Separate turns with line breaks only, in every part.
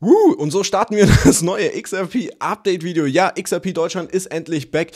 Woo! Und so starten wir das neue XRP Update Video. Ja, XRP Deutschland ist endlich back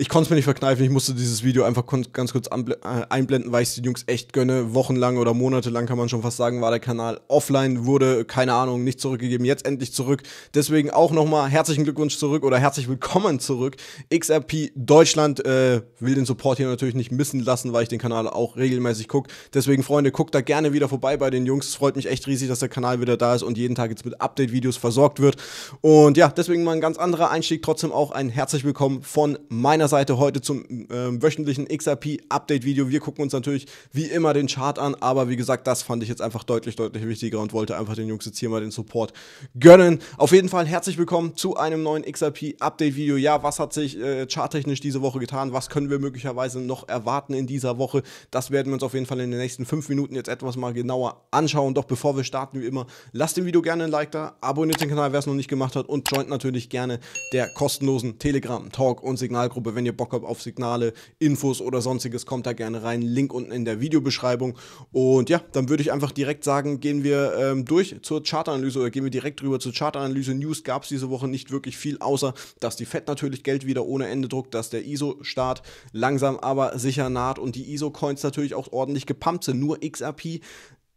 ich konnte es mir nicht verkneifen, ich musste dieses Video einfach ganz kurz äh, einblenden, weil ich es den Jungs echt gönne. Wochenlang oder monatelang kann man schon fast sagen, war der Kanal offline, wurde, keine Ahnung, nicht zurückgegeben, jetzt endlich zurück. Deswegen auch nochmal herzlichen Glückwunsch zurück oder herzlich willkommen zurück. XRP Deutschland äh, will den Support hier natürlich nicht missen lassen, weil ich den Kanal auch regelmäßig gucke. Deswegen, Freunde, guckt da gerne wieder vorbei bei den Jungs. Es freut mich echt riesig, dass der Kanal wieder da ist und jeden Tag jetzt mit Update-Videos versorgt wird. Und ja, deswegen mal ein ganz anderer Einstieg, trotzdem auch ein herzlich willkommen von meiner Seite heute zum äh, wöchentlichen XRP Update Video. Wir gucken uns natürlich wie immer den Chart an, aber wie gesagt, das fand ich jetzt einfach deutlich, deutlich wichtiger und wollte einfach den Jungs jetzt hier mal den Support gönnen. Auf jeden Fall herzlich willkommen zu einem neuen XRP Update Video. Ja, was hat sich äh, charttechnisch diese Woche getan? Was können wir möglicherweise noch erwarten in dieser Woche? Das werden wir uns auf jeden Fall in den nächsten fünf Minuten jetzt etwas mal genauer anschauen. Doch bevor wir starten, wie immer, lasst dem Video gerne ein Like da, abonniert den Kanal, wer es noch nicht gemacht hat und joint natürlich gerne der kostenlosen Telegram, Talk und Signalgruppe aber wenn ihr Bock habt auf Signale, Infos oder sonstiges, kommt da gerne rein. Link unten in der Videobeschreibung. Und ja, dann würde ich einfach direkt sagen, gehen wir ähm, durch zur Chartanalyse oder gehen wir direkt rüber zur Chartanalyse. News gab es diese Woche nicht wirklich viel, außer dass die FED natürlich Geld wieder ohne Ende druckt, dass der ISO-Start langsam aber sicher naht und die ISO-Coins natürlich auch ordentlich gepumpt sind. Nur XRP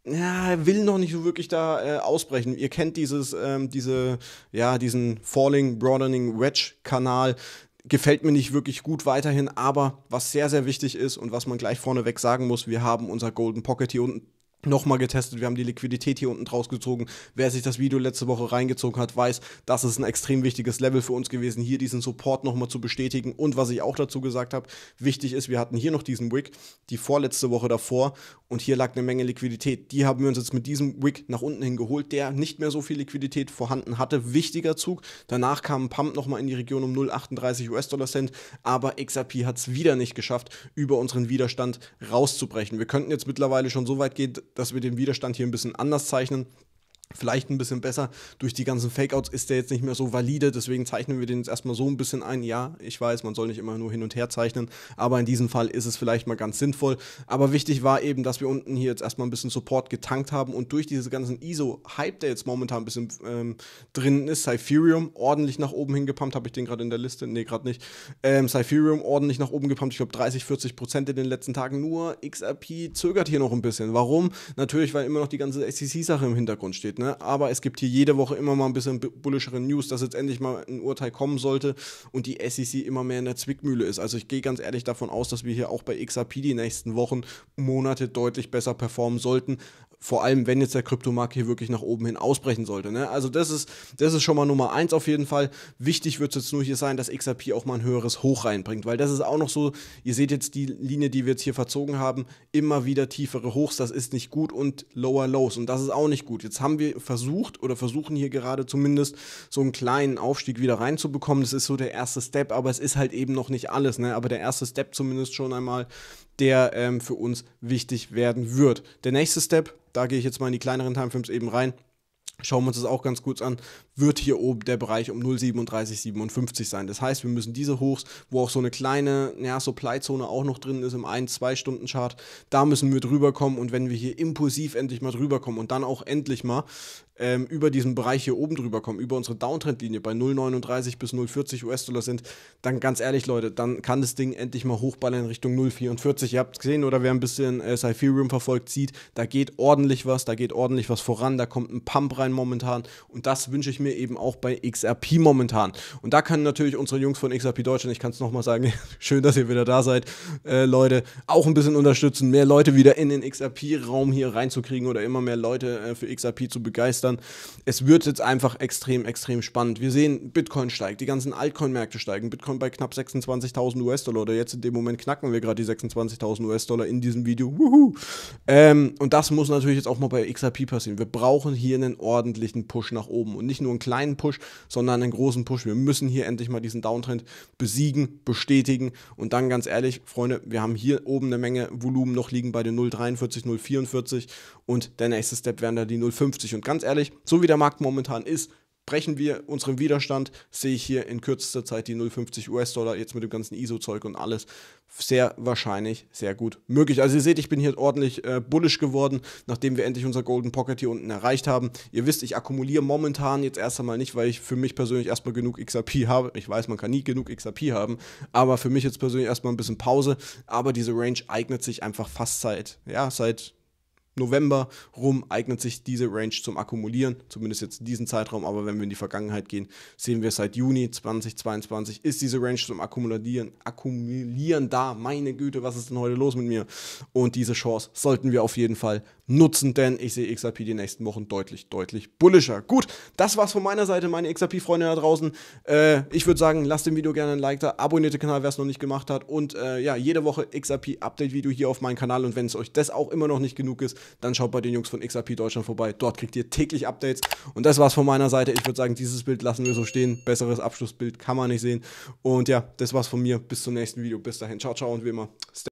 ja, will noch nicht so wirklich da äh, ausbrechen. Ihr kennt dieses, ähm, diese, ja, diesen Falling Broadening Wedge Kanal gefällt mir nicht wirklich gut weiterhin, aber was sehr, sehr wichtig ist und was man gleich vorneweg sagen muss, wir haben unser Golden Pocket hier unten nochmal getestet. Wir haben die Liquidität hier unten rausgezogen. Wer sich das Video letzte Woche reingezogen hat, weiß, das ist ein extrem wichtiges Level für uns gewesen, hier diesen Support nochmal zu bestätigen. Und was ich auch dazu gesagt habe, wichtig ist, wir hatten hier noch diesen Wick, die vorletzte Woche davor, und hier lag eine Menge Liquidität. Die haben wir uns jetzt mit diesem Wick nach unten hin geholt, der nicht mehr so viel Liquidität vorhanden hatte. Wichtiger Zug. Danach kam ein Pump nochmal in die Region um 0,38 US-Dollar-Cent, aber XRP hat es wieder nicht geschafft, über unseren Widerstand rauszubrechen. Wir könnten jetzt mittlerweile schon so weit gehen, dass wir den Widerstand hier ein bisschen anders zeichnen vielleicht ein bisschen besser. Durch die ganzen Fakeouts ist der jetzt nicht mehr so valide, deswegen zeichnen wir den jetzt erstmal so ein bisschen ein. Ja, ich weiß, man soll nicht immer nur hin und her zeichnen, aber in diesem Fall ist es vielleicht mal ganz sinnvoll. Aber wichtig war eben, dass wir unten hier jetzt erstmal ein bisschen Support getankt haben und durch diese ganzen ISO-Hype, der jetzt momentan ein bisschen ähm, drin ist, Cypherium ordentlich nach oben hingepumpt. Habe ich den gerade in der Liste? Nee, gerade nicht. Ähm, Cypherium ordentlich nach oben gepumpt. Ich glaube 30, 40 Prozent in den letzten Tagen. Nur XRP zögert hier noch ein bisschen. Warum? Natürlich, weil immer noch die ganze SEC-Sache im Hintergrund steht. Ne? Ne? Aber es gibt hier jede Woche immer mal ein bisschen bullischere News, dass jetzt endlich mal ein Urteil kommen sollte und die SEC immer mehr in der Zwickmühle ist. Also ich gehe ganz ehrlich davon aus, dass wir hier auch bei XRP die nächsten Wochen, Monate deutlich besser performen sollten, vor allem, wenn jetzt der Kryptomarkt hier wirklich nach oben hin ausbrechen sollte. Ne? Also das ist, das ist schon mal Nummer eins auf jeden Fall. Wichtig wird es jetzt nur hier sein, dass XRP auch mal ein höheres Hoch reinbringt, weil das ist auch noch so, ihr seht jetzt die Linie, die wir jetzt hier verzogen haben, immer wieder tiefere Hochs, das ist nicht gut und lower Lows und das ist auch nicht gut. Jetzt haben wir versucht oder versuchen hier gerade zumindest so einen kleinen Aufstieg wieder reinzubekommen. Das ist so der erste Step, aber es ist halt eben noch nicht alles. Ne? Aber der erste Step zumindest schon einmal, der ähm, für uns wichtig werden wird. Der nächste Step, da gehe ich jetzt mal in die kleineren Timeframes eben rein, schauen wir uns das auch ganz kurz an, wird hier oben der Bereich um 0,3757 sein. Das heißt, wir müssen diese Hochs, wo auch so eine kleine ja, Supply-Zone auch noch drin ist im 1-2-Stunden-Chart, da müssen wir drüber kommen und wenn wir hier impulsiv endlich mal drüber kommen und dann auch endlich mal ähm, über diesen Bereich hier oben drüber kommen, über unsere Downtrendlinie bei 0,39 bis 0,40 US-Dollar sind, dann ganz ehrlich, Leute, dann kann das Ding endlich mal hochballern in Richtung 0,44. Ihr habt es gesehen oder wer ein bisschen äh, Cypherium verfolgt, sieht, da geht ordentlich was, da geht ordentlich was voran, da kommt ein Pump rein momentan. Und das wünsche ich mir eben auch bei XRP momentan. Und da kann natürlich unsere Jungs von XRP Deutschland, ich kann es nochmal sagen, schön, dass ihr wieder da seid, äh, Leute, auch ein bisschen unterstützen, mehr Leute wieder in den XRP-Raum hier reinzukriegen oder immer mehr Leute äh, für XRP zu begeistern. Es wird jetzt einfach extrem, extrem spannend. Wir sehen, Bitcoin steigt, die ganzen Altcoin-Märkte steigen, Bitcoin bei knapp 26.000 US-Dollar oder jetzt in dem Moment knacken wir gerade die 26.000 US-Dollar in diesem Video. Ähm, und das muss natürlich jetzt auch mal bei XRP passieren. Wir brauchen hier einen Ort, ordentlichen Push nach oben und nicht nur einen kleinen Push, sondern einen großen Push. Wir müssen hier endlich mal diesen Downtrend besiegen, bestätigen und dann ganz ehrlich, Freunde, wir haben hier oben eine Menge Volumen noch liegen bei den 0,43, 0,44 und der nächste Step wären da die 0,50 und ganz ehrlich, so wie der Markt momentan ist, brechen wir unseren Widerstand, sehe ich hier in kürzester Zeit die 0,50 US-Dollar, jetzt mit dem ganzen ISO-Zeug und alles, sehr wahrscheinlich sehr gut möglich. Also ihr seht, ich bin hier ordentlich äh, bullisch geworden, nachdem wir endlich unser Golden Pocket hier unten erreicht haben. Ihr wisst, ich akkumuliere momentan jetzt erst einmal nicht, weil ich für mich persönlich erstmal genug XRP habe. Ich weiß, man kann nie genug XRP haben, aber für mich jetzt persönlich erstmal ein bisschen Pause. Aber diese Range eignet sich einfach fast seit, ja, seit November rum eignet sich diese Range zum Akkumulieren, zumindest jetzt in diesem Zeitraum, aber wenn wir in die Vergangenheit gehen, sehen wir seit Juni 2022 ist diese Range zum Akkumulieren, Akkumulieren da. Meine Güte, was ist denn heute los mit mir? Und diese Chance sollten wir auf jeden Fall nutzen, denn ich sehe XRP die nächsten Wochen deutlich, deutlich bullischer. Gut, das war's von meiner Seite, meine XRP-Freunde da draußen. Äh, ich würde sagen, lasst dem Video gerne ein Like da, abonniert den Kanal, wer es noch nicht gemacht hat und äh, ja, jede Woche XRP-Update-Video hier auf meinem Kanal und wenn es euch das auch immer noch nicht genug ist, dann schaut bei den Jungs von XRP Deutschland vorbei. Dort kriegt ihr täglich Updates. Und das war's von meiner Seite. Ich würde sagen, dieses Bild lassen wir so stehen. Besseres Abschlussbild kann man nicht sehen. Und ja, das war's von mir. Bis zum nächsten Video. Bis dahin. Ciao, ciao und wie immer. Stay